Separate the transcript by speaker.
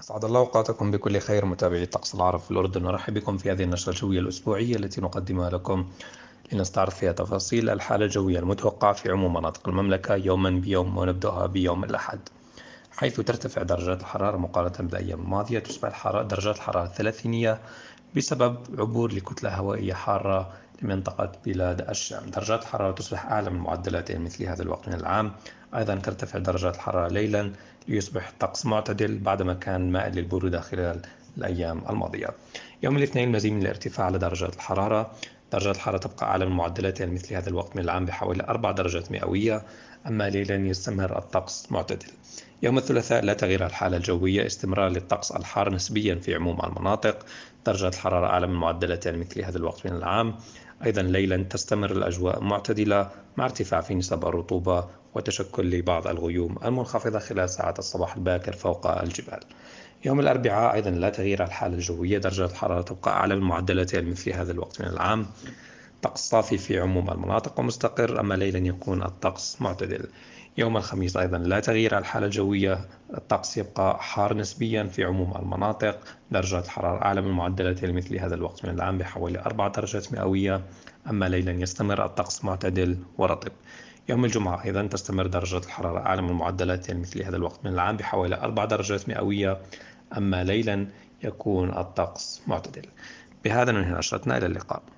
Speaker 1: أسعد الله أوقاتكم بكل خير متابعي الطقس العرب في الأردن ورحب بكم في هذه النشرة الجوية الأسبوعية التي نقدمها لكم لنستعرض فيها تفاصيل الحالة الجوية المتوقعة في عموم مناطق المملكة يوما بيوم ونبدأها بيوم الأحد حيث ترتفع درجات الحرارة مقارنة بالأيام الماضية تصبح درجات الحرارة الثلاثينية بسبب عبور لكتلة هوائية حارة لمنطقة بلاد الشام درجات الحرارة تصبح أعلى من معدلاتها مثل هذا الوقت من العام أيضا ترتفع درجات الحرارة ليلا ليصبح الطقس معتدل بعدما كان مائل للبرودة خلال الأيام الماضية يوم الاثنين مزيد من الارتفاع لدرجات الحرارة درجات الحرارة تبقى أعلى من معدلاتها لمثل هذا الوقت من العام بحوالي 4 درجات مئوية أما ليلا يستمر الطقس معتدل يوم الثلاثاء لا تغير الحالة الجوية استمرار للطقس الحار نسبيا في عموم المناطق درجات الحرارة أعلى من معدلاتها لمثل هذا الوقت من العام أيضا ليلا تستمر الأجواء معتدلة مع ارتفاع في نسب الرطوبة وتشكل لبعض الغيوم المنخفضة خلال ساعات الصباح الباكر فوق الجبال يوم الأربعاء أيضا لا تغيير الحالة الجوية درجة الحرارة تبقى أعلى من معدلاتها مثل هذا الوقت من العام طقس صافي في عموم المناطق ومستقر أما ليلا يكون الطقس معتدل يوم الخميس أيضا لا تغيير الحالة الجوية الطقس يبقى حار نسبيا في عموم المناطق درجة الحرارة أعلى من معدلاتها لمثل هذا الوقت من العام بحوالي أربعة درجات مئوية أما ليلا يستمر الطقس معتدل ورطب يوم الجمعة أيضا تستمر درجة الحرارة أعلى من معدلات يعني مثل هذا الوقت من العام بحوالي 4 درجات مئوية أما ليلا يكون الطقس معتدل بهذا ننهي نشرتنا إلى اللقاء